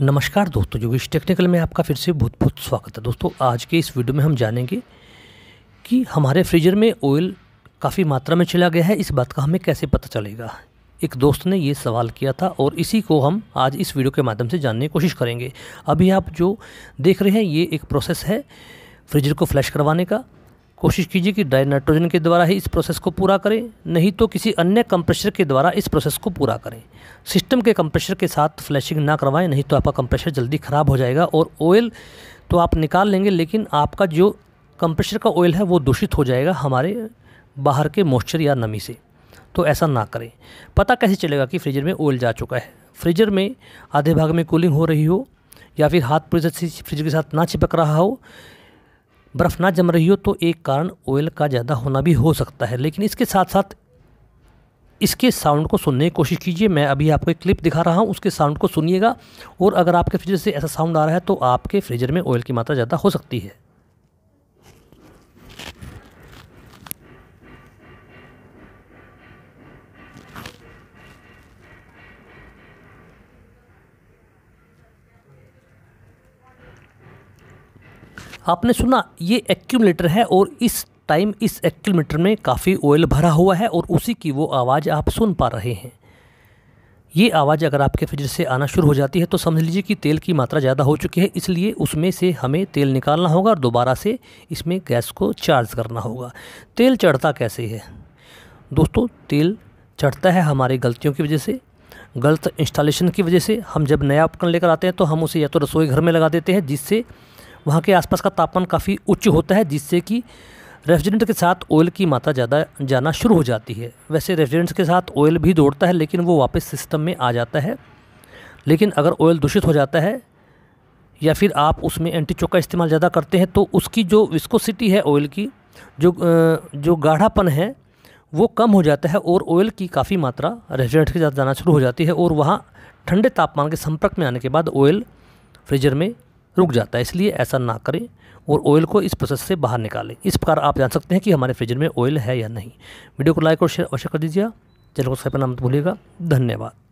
नमस्कार दोस्तों योगेश टेक्निकल में आपका फिर से बहुत बहुत स्वागत है दोस्तों आज के इस वीडियो में हम जानेंगे कि हमारे फ्रीजर में ऑयल काफ़ी मात्रा में चला गया है इस बात का हमें कैसे पता चलेगा एक दोस्त ने ये सवाल किया था और इसी को हम आज इस वीडियो के माध्यम से जानने की कोशिश करेंगे अभी आप जो देख रहे हैं ये एक प्रोसेस है फ्रिजर को फ्लैश करवाने का कोशिश कीजिए कि ड्राई नाइट्रोजन के द्वारा ही इस प्रोसेस को पूरा करें नहीं तो किसी अन्य कंप्रेशर के द्वारा इस प्रोसेस को पूरा करें सिस्टम के कंप्रेशर के साथ फ्लैशिंग ना करवाएं नहीं तो आपका कंप्रेशर जल्दी ख़राब हो जाएगा और ऑयल तो आप निकाल लेंगे लेकिन आपका जो कंप्रेशर का ऑयल है वो दूषित हो जाएगा हमारे बाहर के मॉइस्चर या नमी से तो ऐसा ना करें पता कैसे चलेगा कि फ्रीजर में ऑयल जा चुका है फ्रीजर में आधे भाग में कूलिंग हो रही हो या फिर हाथ प्रेशर से फ्रिज के साथ ना चिपक रहा हो बर्फ़ ना जम रही हो तो एक कारण ऑयल का ज़्यादा होना भी हो सकता है लेकिन इसके साथ साथ इसके साउंड को सुनने की कोशिश कीजिए मैं अभी आपको एक क्लिप दिखा रहा हूँ उसके साउंड को सुनिएगा और अगर आपके फ्रिजर से ऐसा साउंड आ रहा है तो आपके फ्रीजर में ऑयल की मात्रा ज़्यादा हो सकती है आपने सुना ये एक्यूमलेटर है और इस टाइम इस एक्यूमलेटर में काफ़ी ऑयल भरा हुआ है और उसी की वो आवाज़ आप सुन पा रहे हैं ये आवाज़ अगर आपके फ्रिज से आना शुरू हो जाती है तो समझ लीजिए कि तेल की मात्रा ज़्यादा हो चुकी है इसलिए उसमें से हमें तेल निकालना होगा और दोबारा से इसमें गैस को चार्ज करना होगा तेल चढ़ता कैसे है दोस्तों तेल चढ़ता है हमारी गलतियों की वजह से गलत इंस्टॉलेशन की वजह से हम जब नया उपकरण लेकर आते हैं तो हम उसे या तो रसोई घर में लगा देते हैं जिससे वहाँ के आसपास का तापमान काफ़ी उच्च होता है जिससे कि रेफ्रिजरेंट के साथ ऑयल की मात्रा ज़्यादा जाना शुरू हो जाती है वैसे रेफ्रिजरेंट्स के साथ ऑयल भी दौड़ता है लेकिन वो वापस सिस्टम में आ जाता है लेकिन अगर ऑयल दूषित हो जाता है या फिर आप उसमें एंटीचोक का इस्तेमाल ज़्यादा करते हैं तो उसकी जो विस्कोसिटी है ऑयल की जो जो गाढ़ापन है वो कम हो जाता है और ऑयल की काफ़ी मात्रा रेफ्रिजरेंट के साथ जाना शुरू हो जाती है और वहाँ ठंडे तापमान के संपर्क में आने के बाद ऑयल फ्रीजर में रुक जाता है इसलिए ऐसा ना करें और ऑयल को इस प्रोसेस से बाहर निकालें इस प्रकार आप जान सकते हैं कि हमारे फ्रिजर में ऑयल है या नहीं वीडियो को लाइक और शेयर अवश्य कर दीजिए चैनल को सब्सक्राइब करना मत भूलिएगा धन्यवाद